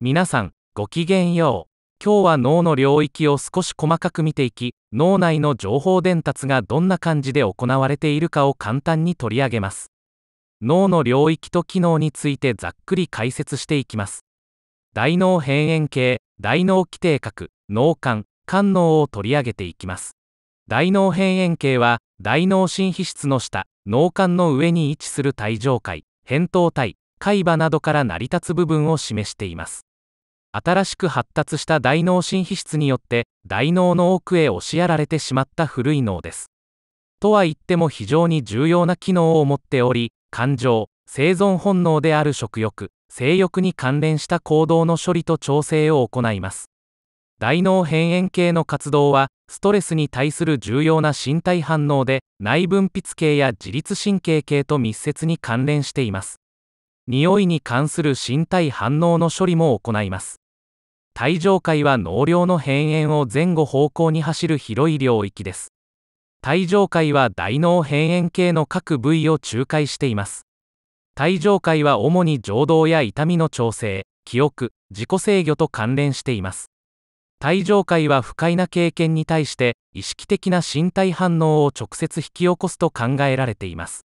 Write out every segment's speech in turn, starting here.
皆さんごきげんよう今日は脳の領域を少し細かく見ていき脳内の情報伝達がどんな感じで行われているかを簡単に取り上げます脳の領域と機能についてざっくり解説していきます大脳辺縁系大脳基底核脳幹肝脳を取り上げていきます大脳辺縁系は大脳新皮質の下脳幹の上に位置する帯状界扁桃体海馬などから成り立つ部分を示しています新しく発達した大脳新皮質によって大脳の奥へ押しやられてしまった古い脳ですとは言っても非常に重要な機能を持っており感情生存本能である食欲性欲に関連した行動の処理と調整を行います大脳辺縁系の活動はストレスに対する重要な身体反応で内分泌系や自律神経系と密接に関連しています匂いに関する身体反応の処理も行います帯状界は納涼の辺縁を前後方向に走る広い領域です帯状界は大脳辺縁系の各部位を仲介しています帯状界は主に情動や痛みの調整記憶自己制御と関連しています帯状界は不快な経験に対して意識的な身体反応を直接引き起こすと考えられています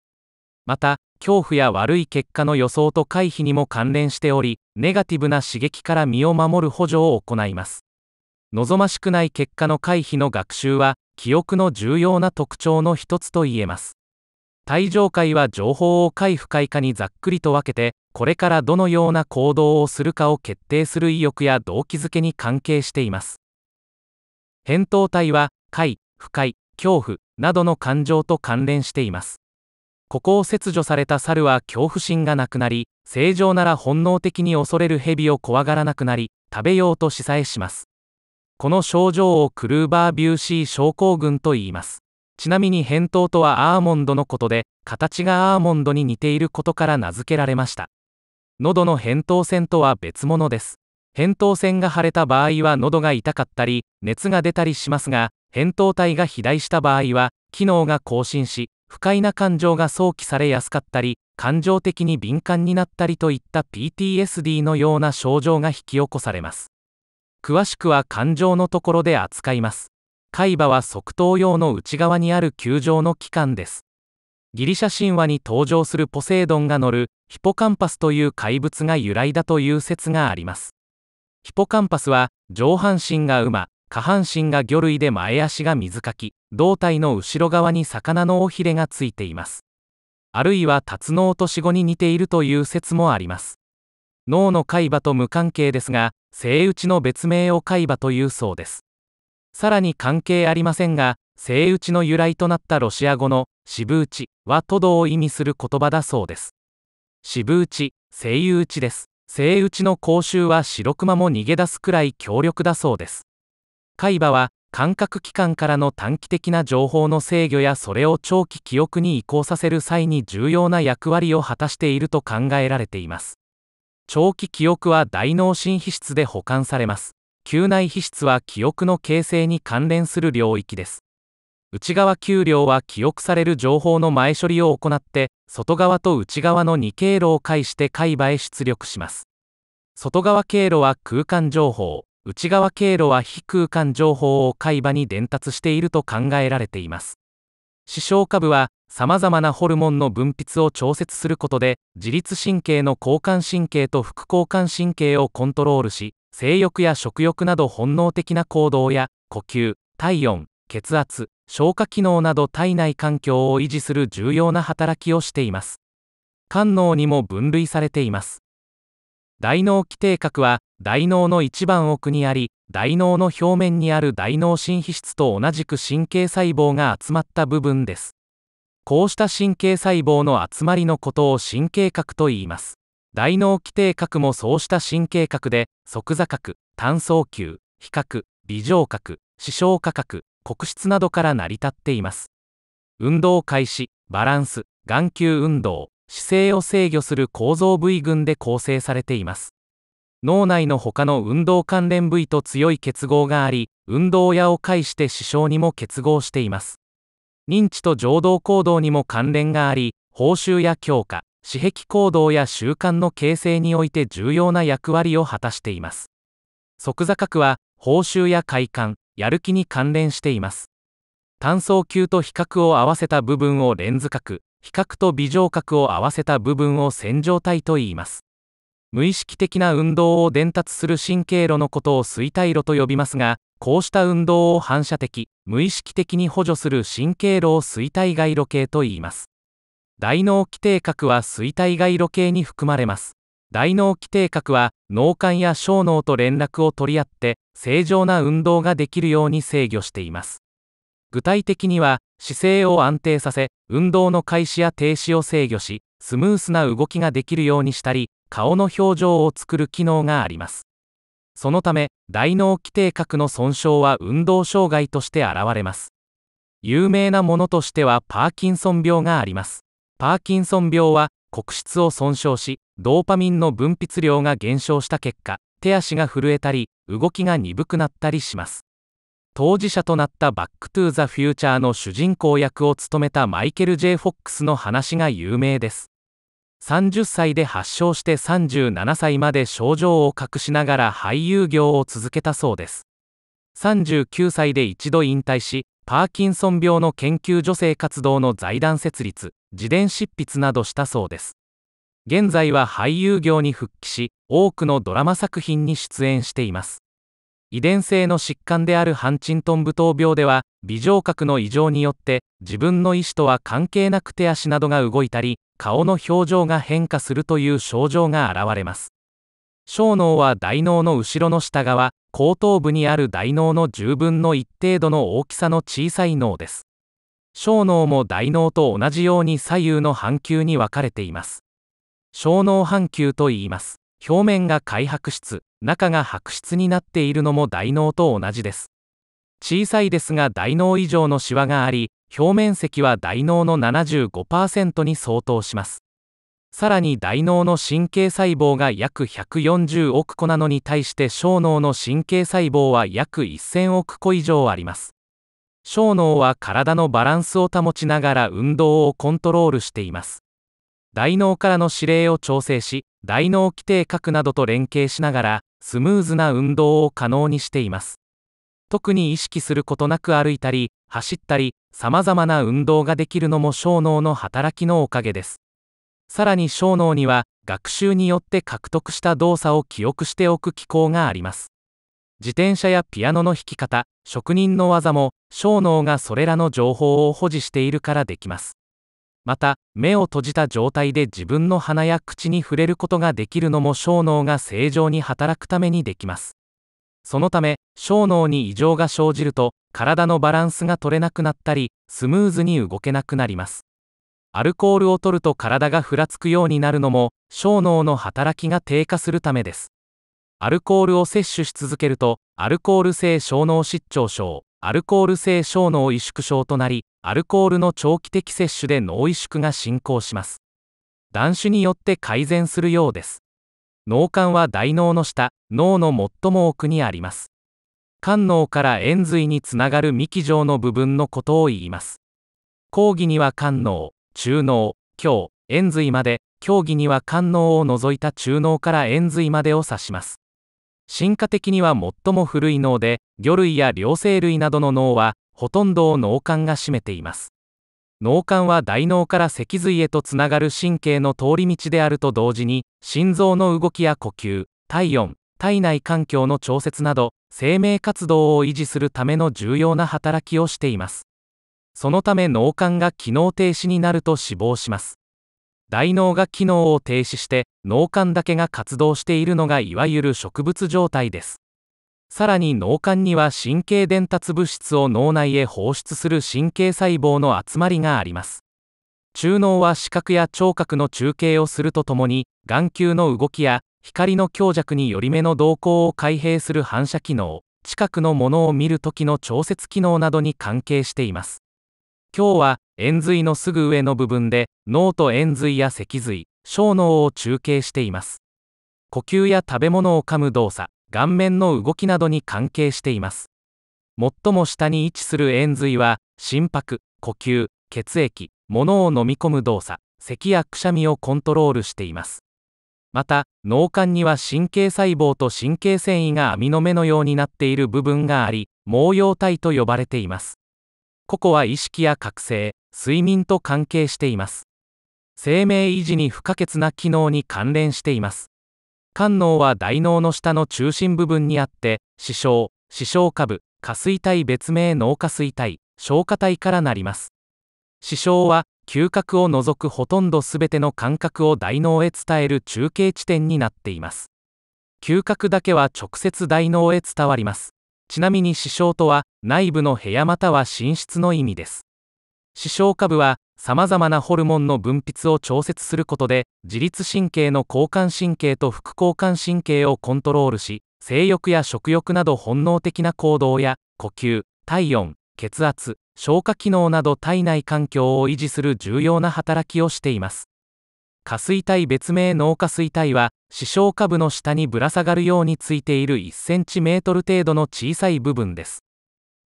また恐怖や悪い結果の予想と回避にも関連しておりネガティブな刺激から身を守る補助を行います望ましくない結果の回避の学習は記憶の重要な特徴の一つといえます退場会は情報を回不快化にざっくりと分けてこれからどのような行動をするかを決定する意欲や動機づけに関係しています扁桃体は快不快恐怖などの感情と関連していますここを切除された猿は恐怖心がなくなり正常なら本能的に恐れる蛇を怖がらなくなり食べようとしさえしますこの症状をクルーバービューシー症候群と言いますちなみに扁桃とはアーモンドのことで形がアーモンドに似ていることから名付けられました喉の扁桃腺とは別物です扁桃腺が腫れた場合は喉が痛かったり熱が出たりしますが扁桃体が肥大した場合は機能が更新し不快な感情が想起されやすかったり感情的に敏感になったりといった PTSD のような症状が引き起こされます詳しくは感情のところで扱います海馬は側頭葉の内側にある球状の器官ですギリシャ神話に登場するポセイドンが乗るヒポカンパスという怪物が由来だという説がありますヒポカンパスは上半身が馬下半身が魚類で前足が水かき胴体の後ろ側に魚の尾ひれがついていますあるいはタツノオトシゴに似ているという説もあります脳の海馬と無関係ですが生打ちの別名を海馬というそうですさらに関係ありませんが生打ちの由来となったロシア語の渋打ち」はトドを意味する言葉だそうです渋打ちチセ打ちですセ打ちの口臭は白クマも逃げ出すくらい強力だそうです海馬は感覚器官からの短期的な情報の制御やそれを長期記憶に移行させる際に重要な役割を果たしていると考えられています長期記憶は大脳新皮質で保管されます球内皮質は記憶の形成に関連する領域です内側丘陵は記憶される情報の前処理を行って外側と内側の2経路を介して海馬へ出力します外側経路は空間情報内側経路は非空間情報を海馬に伝達していると考えられています視床下部はさまざまなホルモンの分泌を調節することで自律神経の交感神経と副交感神経をコントロールし性欲や食欲など本能的な行動や呼吸体温血圧消化機能など体内環境を維持する重要な働きをしています肝脳にも分類されています大脳基底核は大脳の一番奥にあり大脳の表面にある大脳新皮質と同じく神経細胞が集まった部分ですこうした神経細胞の集まりのことを神経核と言います大脳基底核もそうした神経核で即座核単層球比較微上核視床下核黒質などから成り立っています運動開始バランス眼球運動姿勢を制御する構造部位群で構成されています脳内の他の運動関連部位と強い結合があり運動やを介して視床にも結合しています認知と情動行動にも関連があり報酬や強化私癖行動や習慣の形成において重要な役割を果たしています即座角は報酬や快感やる気に関連しています単層球と比較を合わせた部分をレンズ角比較と微乗角を合わせた部分を線状体と言います無意識的な運動を伝達する神経路のことを衰退路と呼びますがこうした運動を反射的無意識的に補助する神経路を衰退外路系と言います大脳基底核は衰退外路系に含まれます大脳基底核は脳幹や小脳と連絡を取り合って正常な運動ができるように制御しています具体的には姿勢を安定させ運動の開始や停止を制御しスムースな動きができるようにしたり顔の表情を作る機能がありますそのため大脳基底核の損傷は運動障害として現れます有名なものとしてはパーキンソン病がありますパーキンソン病は黒質を損傷しドーパミンの分泌量が減少した結果手足が震えたり動きが鈍くなったりします当事者となったバック・トゥ・ザ・フューチャーの主人公役を務めたマイケル・ J・ フォックスの話が有名です30歳で発症して37歳まで症状を隠しながら俳優業を続けたそうです39歳で一度引退しパーキンソン病の研究女性活動の財団設立自伝執筆などしたそうです現在は俳優業に復帰し多くのドラマ作品に出演しています遺伝性の疾患であるハンチントン舞踏病では微上角の異常によって自分の意思とは関係なく手足などが動いたり顔の表情が変化するという症状が現れます小脳は大脳の後ろの下側後頭部にある大脳の10分の1程度の大きさの小さい脳です小脳も大脳と同じように左右の半球に分かれています小脳半球といいます表面が開白質中が白質になっているのも大脳と同じです小さいですが大脳以上のシワがあり表面積は大脳の75%に相当しますさらに大脳の神経細胞が約140億個なのに対して小脳の神経細胞は約1000億個以上あります小脳は体のバランスを保ちながら運動をコントロールしています大脳からの指令を調整し大脳規定核などと連携しながらスムーズな運動を可能にしています特に意識することなく歩いたり走ったりさまざまな運動ができるのも小脳の働きのおかげですさらに小脳には学習によって獲得した動作を記憶しておく機構があります自転車やピアノの弾き方職人の技も小脳がそれらの情報を保持しているからできますまた目を閉じた状態で自分の鼻や口に触れることができるのも小脳が正常に働くためにできますそのため小脳に異常が生じると体のバランスが取れなくなったりスムーズに動けなくなりますアルコールを取ると体がふらつくようになるのも小脳の働きが低下するためですアルコールを摂取し続けるとアルコール性小脳失調症アルコール性小脳萎縮症となりアルコールの長期的摂取で脳萎縮が進行します断酒によって改善するようです脳幹は大脳の下脳の最も奥にあります肝脳から延髄につながる幹状の部分のことを言います講義には肝脳中脳胸延髄まで競技には肝脳を除いた中脳から延髄までを指します進化的には最も古い脳で魚類や両生類などの脳はほとんどを脳幹が占めています脳幹は大脳から脊髄へとつながる神経の通り道であると同時に心臓の動きや呼吸体温体内環境の調節など生命活動を維持するための重要な働きをしていますそのため脳幹が機能停止になると死亡します大脳が機能を停止して脳幹だけが活動しているのがいわゆる植物状態ですさらに脳幹には神経伝達物質を脳内へ放出する神経細胞の集まりがあります中脳は視覚や聴覚の中継をするとともに眼球の動きや光の強弱により目の動向を開閉する反射機能近くのものを見るときの調節機能などに関係しています今日は円髄のすぐ上の部分で脳と円髄や脊髄小脳を中継しています呼吸や食べ物を噛む動作顔面の動きなどに関係しています最も下に位置する円髄は心拍呼吸血液物を飲み込む動作咳やくしゃみをコントロールしていますまた脳幹には神経細胞と神経繊維が網の目のようになっている部分があり毛様体と呼ばれています個々は意識や覚醒睡眠と関係しています生命維持に不可欠な機能に関連しています官能は大脳の下の中心部分にあって視床視床下部下垂体別名脳下垂体消化体からなります視床は嗅覚を除くほとんど全ての感覚を大脳へ伝える中継地点になっています嗅覚だけは直接大脳へ伝わりますちなみに視床とは内部の部屋または寝室の意味です視床下部はさまざまなホルモンの分泌を調節することで自律神経の交感神経と副交感神経をコントロールし性欲や食欲など本能的な行動や呼吸体温血圧消化機能など体内環境を維持する重要な働きをしています下垂体別名脳下垂体は視床下部の下にぶら下がるようについている1 c m 程度の小さい部分です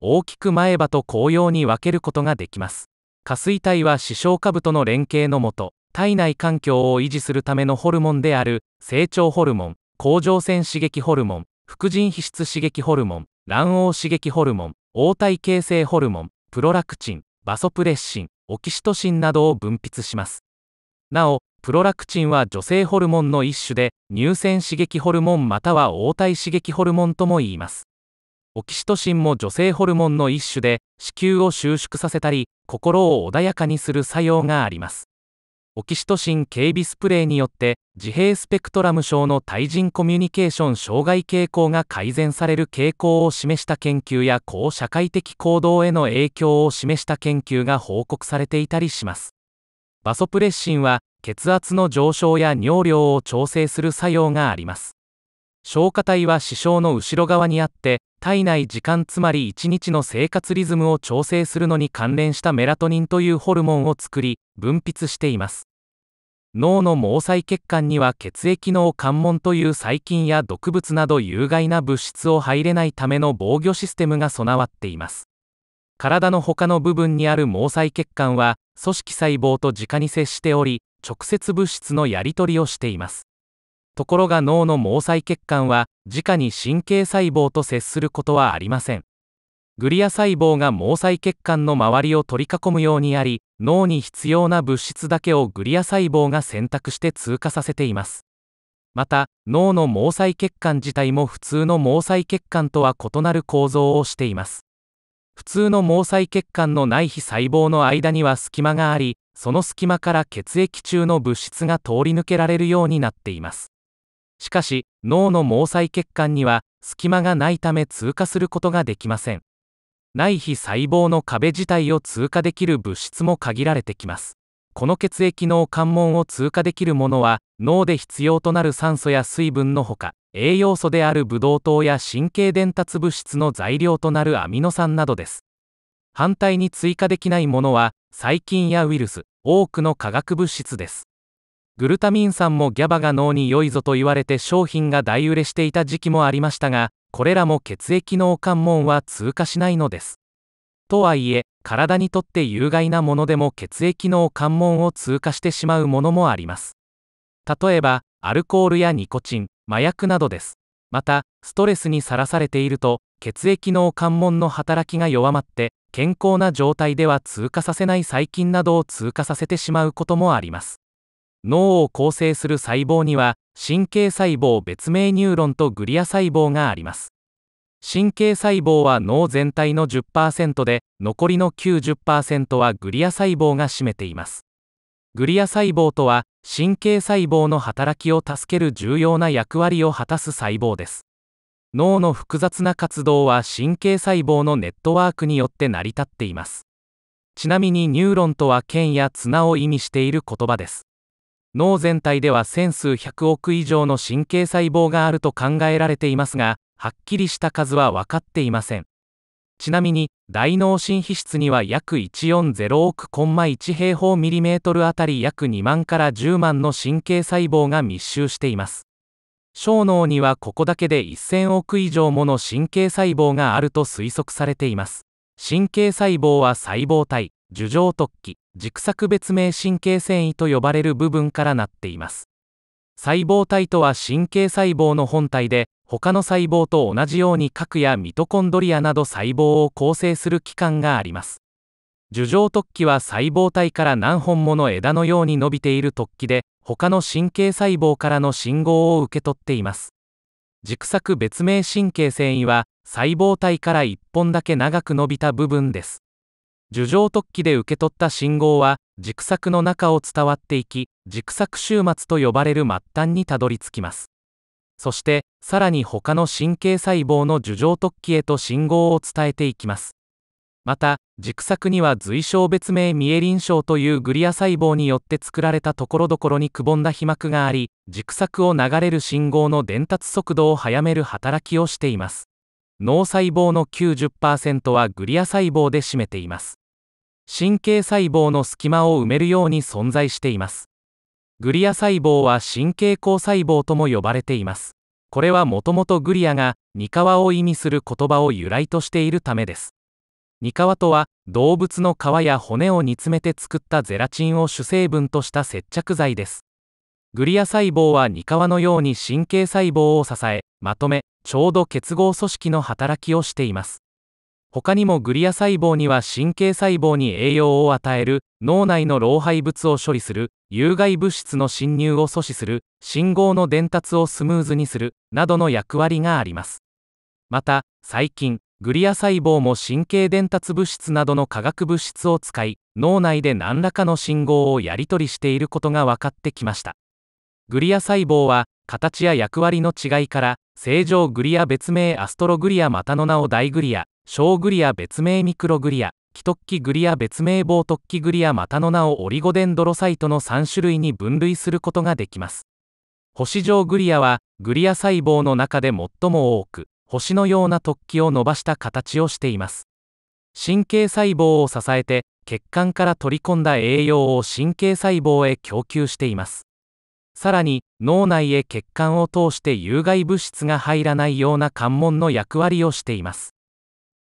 大きく前歯と紅葉に分けることができます下垂体は視床下部との連携のもと体内環境を維持するためのホルモンである成長ホルモン甲状腺刺激ホルモン副腎皮質刺激ホルモン卵黄刺激ホルモン黄体形成ホルモンプロラクチンバソプレッシンオキシトシンなどを分泌しますなおプロラクチンは女性ホルモンの一種で乳腺刺激ホルモンまたは黄体刺激ホルモンとも言いますオキシトシンも女性ホルモンの一種で子宮を収縮させたり心を穏やかにする作用がありますオキシトシン警備スプレーによって自閉スペクトラム症の対人コミュニケーション障害傾向が改善される傾向を示した研究や高社会的行動への影響を示した研究が報告されていたりしますバソプレッシンは血圧の上昇や尿量を調整する作用があります消化体は視床の後ろ側にあって体内時間つまり一日の生活リズムを調整するのに関連したメラトニンというホルモンを作り分泌しています脳の毛細血管には血液脳関門という細菌や毒物など有害な物質を入れないための防御システムが備わっています体の他の部分にある毛細血管は組織細胞と直に接しており直接物質のやり取りをしていますところが脳の毛細血管は直に神経細胞と接することはありませんグリア細胞が毛細血管の周りを取り囲むようにあり脳に必要な物質だけをグリア細胞が選択して通過させていますまた脳の毛細血管自体も普通の毛細血管とは異なる構造をしています普通の毛細血管の内皮細胞の間には隙間がありその隙間から血液中の物質が通り抜けられるようになっていますしかし脳の毛細血管には隙間がないため通過することができません内皮細胞の壁自体を通過できる物質も限られてきますこの血液の関門を通過できるものは脳で必要となる酸素や水分のほか栄養素であるブドウ糖や神経伝達物質の材料となるアミノ酸などです反対に追加できないものは細菌やウイルス多くの化学物質ですグルタミン酸もギャバが脳に良いぞと言われて商品が大売れしていた時期もありましたがこれらも血液脳関門は通過しないのですとはいえ体にとって有害なものでも血液脳関門を通過してしまうものもあります例えばアルコールやニコチン麻薬などですまたストレスにさらされていると血液脳関門の働きが弱まって健康な状態では通過させない細菌などを通過させてしまうこともあります脳を構成する細胞には神経細胞別名ニューロンとグリア細胞があります神経細胞は脳全体の10%で残りの90%はグリア細胞が占めていますグリア細胞とは神経細胞の働きを助ける重要な役割を果たす細胞です脳の複雑な活動は神経細胞のネットワークによって成り立っていますちなみにニューロンとは剣や綱を意味している言葉です脳全体では千数百億以上の神経細胞があると考えられていますがはっきりした数は分かっていませんちなみに大脳新皮質には約140億コンマ1平方ミリメートルあたり約2万から10万の神経細胞が密集しています小脳にはここだけで1000億以上もの神経細胞があると推測されています神経細胞は細胞体樹状突起軸索別名神経繊維と呼ばれる部分からなっています細胞体とは神経細胞の本体で他の細胞と同じように核やミトコンドリアなど細胞を構成する器官があります樹状突起は細胞体から何本もの枝のように伸びている突起で他の神経細胞からの信号を受け取っています軸索別名神経繊維は細胞体から1本だけ長く伸びた部分です樹状突起で受け取った信号は軸索の中を伝わっていき軸索終末と呼ばれる末端にたどり着きますそしてさらに他の神経細胞の樹状突起へと信号を伝えていきますまた軸索には随小別名ミエリン症というグリア細胞によって作られたところどころにくぼんだ皮膜があり軸索を流れる信号の伝達速度を速める働きをしています脳細胞の90%はグリア細胞で占めています神経細胞の隙間を埋めるように存在していますグリア細胞は神経膠細胞とも呼ばれていますこれはもともとグリアがニカワを意味する言葉を由来としているためですニカワとは動物の皮や骨を煮詰めて作ったゼラチンを主成分とした接着剤ですグリア細胞はニカワのように神経細胞を支えまとめちょうど結合組織の働きをしています他にもグリア細胞には神経細胞に栄養を与える脳内の老廃物を処理する有害物質の侵入を阻止する信号の伝達をスムーズにするなどの役割がありますまた最近グリア細胞も神経伝達物質などの化学物質を使い脳内で何らかの信号をやり取りしていることが分かってきましたグリア細胞は形や役割の違いから正常グリア別名アストログリアまたの名を大グリア小グリア別名ミクログリア既突起グリア別名棒突起グリアまたの名をオリゴデンドロサイトの3種類に分類することができます星状グリアはグリア細胞の中で最も多く星のような突起を伸ばした形をしています神経細胞を支えて血管から取り込んだ栄養を神経細胞へ供給していますさらに脳内へ血管を通して有害物質が入らないような関門の役割をしています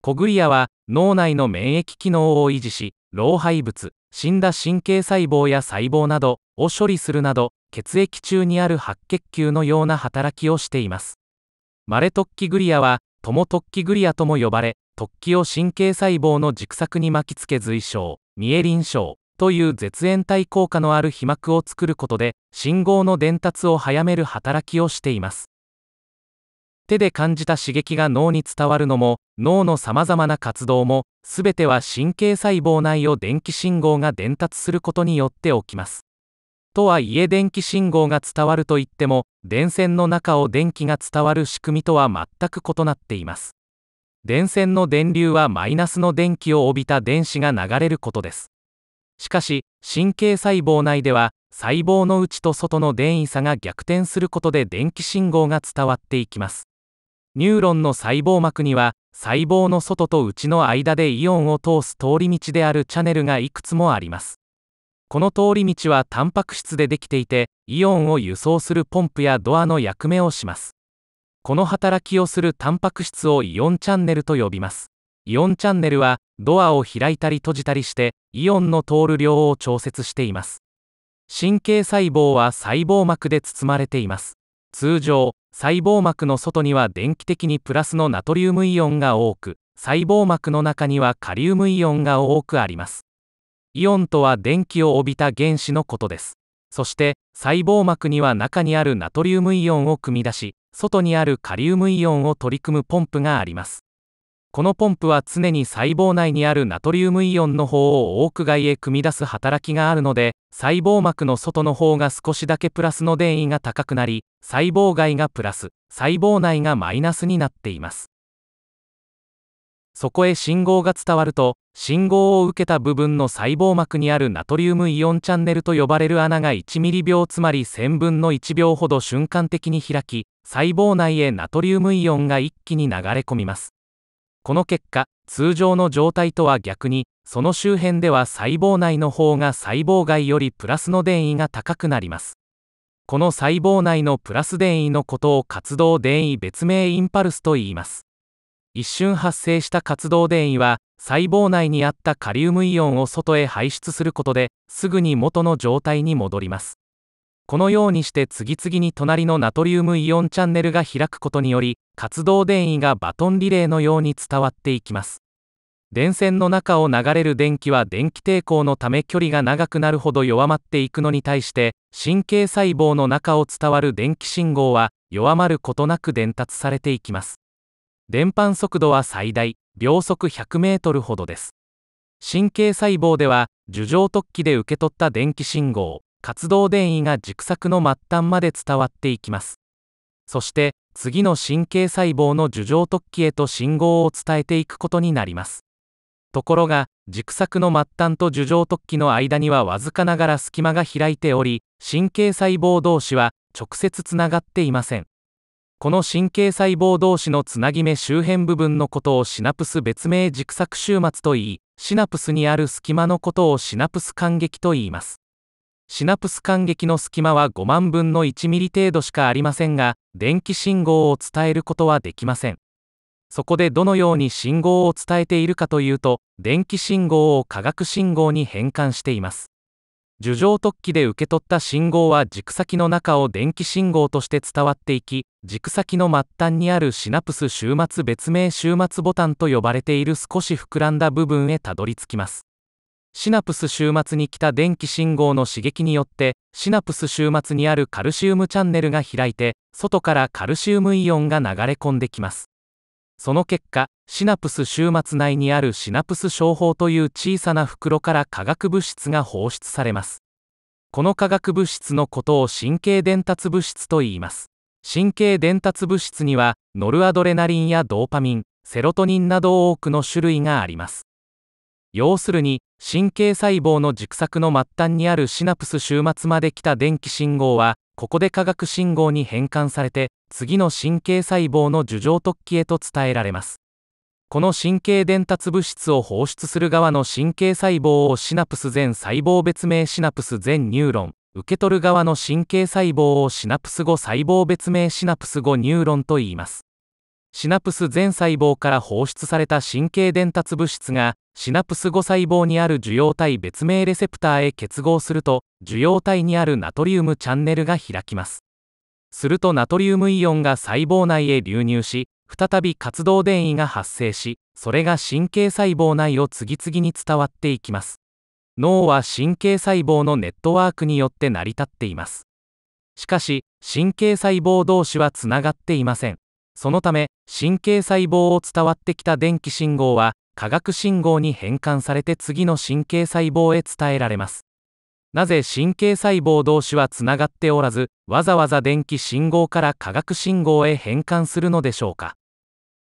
コグリアは脳内の免疫機能を維持し老廃物死んだ神経細胞や細胞などを処理するなど血液中にある白血球のような働きをしていますマレトッキグリアはトモトッキグリアとも呼ばれ突起を神経細胞の軸索に巻きつけ髄症ミエリン症という絶縁体効果のある皮膜を作ることで信号の伝達を早める働きをしています手で感じた刺激が脳に伝わるのも脳のさまざまな活動も全ては神経細胞内を電気信号が伝達することによって起きますとはいえ電気信号が伝わるといっても電線の中を電気が伝わる仕組みとは全く異なっています電線の電流はマイナスの電気を帯びた電子が流れることですしかし神経細胞内では細胞の内と外の電位差が逆転することで電気信号が伝わっていきますニューロンの細胞膜には細胞の外と内の間でイオンを通す通り道であるチャネルがいくつもありますこの通り道はタンパク質でできていてイオンを輸送するポンプやドアの役目をしますこの働きをするタンパク質をイオンチャンネルと呼びますイオンチャンネルはドアを開いたり閉じたりしてイオンの通る量を調節しています神経細胞は細胞膜で包まれています通常細胞膜の外には電気的にプラスのナトリウムイオンが多く細胞膜の中にはカリウムイオンが多くありますイオンとは電気を帯びた原子のことですそして細胞膜には中にあるナトリウムイオンを組み出し外にあるカリウムイオンを取り組むポンプがありますこのポンプは常に細胞内にあるナトリウムイオンの方を多く外へ組み出す働きがあるので細胞膜の外の方が少しだけプラスの電位が高くなり細胞外がプラス細胞内がマイナスになっていますそこへ信号が伝わると信号を受けた部分の細胞膜にあるナトリウムイオンチャンネルと呼ばれる穴が1ミリ秒つまり1000分の1秒ほど瞬間的に開き細胞内へナトリウムイオンが一気に流れ込みますこの結果通常の状態とは逆にその周辺では細胞内の方が細胞外よりプラスの電位が高くなりますこの細胞内のプラス電位のことを活動電位別名インパルスと言います一瞬発生した活動電位は細胞内にあったカリウムイオンを外へ排出することですぐに元の状態に戻りますこのようにして次々に隣のナトリウムイオンチャンネルが開くことにより活動電位がバトンリレーのように伝わっていきます電線の中を流れる電気は電気抵抗のため距離が長くなるほど弱まっていくのに対して神経細胞の中を伝わる電気信号は弱まることなく伝達されていきます伝波速度は最大秒速 100m ほどです神経細胞では樹状突起で受け取った電気信号活動電位が軸索の末端まで伝わっていきますそして次の神経細胞の樹状突起へと信号を伝えていくことになりますところが軸索の末端と樹状突起の間にはわずかながら隙間が開いており神経細胞同士は直接つながっていませんこの神経細胞同士のつなぎ目周辺部分のことをシナプス別名軸索終末といいシナプスにある隙間のことをシナプス間隙と言いますシナプス間隙の隙間は5万分の1ミリ程度しかありませんが電気信号を伝えることはできませんそこでどのように信号を伝えているかというと電気信号を化学信号に変換しています樹状突起で受け取った信号は軸先の中を電気信号として伝わっていき軸先の末端にあるシナプス終末別名終末ボタンと呼ばれている少し膨らんだ部分へたどり着きますシナプス終末に来た電気信号の刺激によってシナプス終末にあるカルシウムチャンネルが開いて外からカルシウムイオンが流れ込んできますその結果シナプス終末内にあるシナプス小胞という小さな袋から化学物質が放出されますこの化学物質のことを神経伝達物質と言います神経伝達物質にはノルアドレナリンやドーパミンセロトニンなど多くの種類があります要するに神経細胞の軸索の末端にあるシナプス終末まで来た電気信号はここで化学信号に変換されて次の神経細胞の樹状突起へと伝えられますこの神経伝達物質を放出する側の神経細胞をシナプス全細胞別名シナプス全ニューロン受け取る側の神経細胞をシナプス後細胞別名シナプス後ニューロンと言いますシナプス全細胞から放出された神経伝達物質がシナプス5細胞にある受容体別名レセプターへ結合すると受容体にあるナトリウムチャンネルが開きますするとナトリウムイオンが細胞内へ流入し再び活動電位が発生しそれが神経細胞内を次々に伝わっていきます脳は神経細胞のネットワークによって成り立っていますしかし神経細胞同士はつながっていませんそのため神経細胞を伝わってきた電気信号は化学信号に変換されて次の神経細胞へ伝えられますなぜ神経細胞同士はつながっておらずわざわざ電気信号から化学信号へ変換するのでしょうか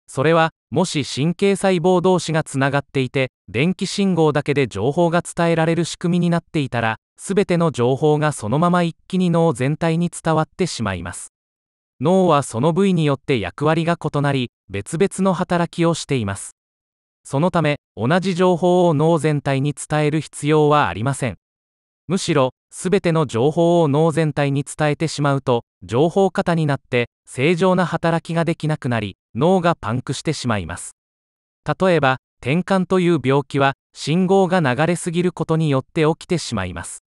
それはもし神経細胞同士がつながっていて電気信号だけで情報が伝えられる仕組みになっていたら全ての情報がそのまま一気に脳全体に伝わってしまいます脳はその部位によって役割が異なり別々の働きをしていますそのため同じ情報を脳全体に伝える必要はありませんむしろ全ての情報を脳全体に伝えてしまうと情報過多になって正常な働きができなくなり脳がパンクしてしまいます例えば転換という病気は信号が流れすぎることによって起きてしまいます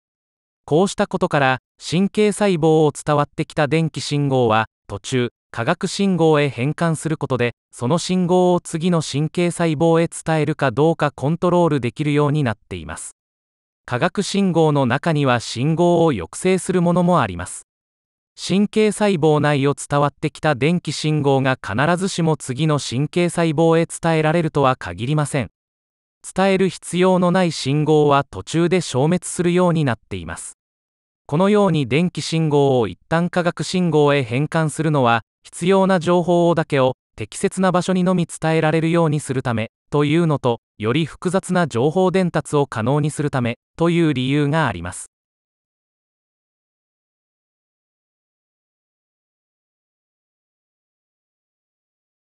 こうしたことから神経細胞を伝わってきた電気信号は途中化学信号へ変換することでその信号を次の神経細胞へ伝えるかどうかコントロールできるようになっています化学信号の中には信号を抑制するものもあります神経細胞内を伝わってきた電気信号が必ずしも次の神経細胞へ伝えられるとは限りません伝える必要のない信号は途中で消滅するようになっていますこのように電気信号を一旦化学信号へ変換するのは必要な情報だけを適切な場所にのみ伝えられるようにするためというのとより複雑な情報伝達を可能にするためという理由があります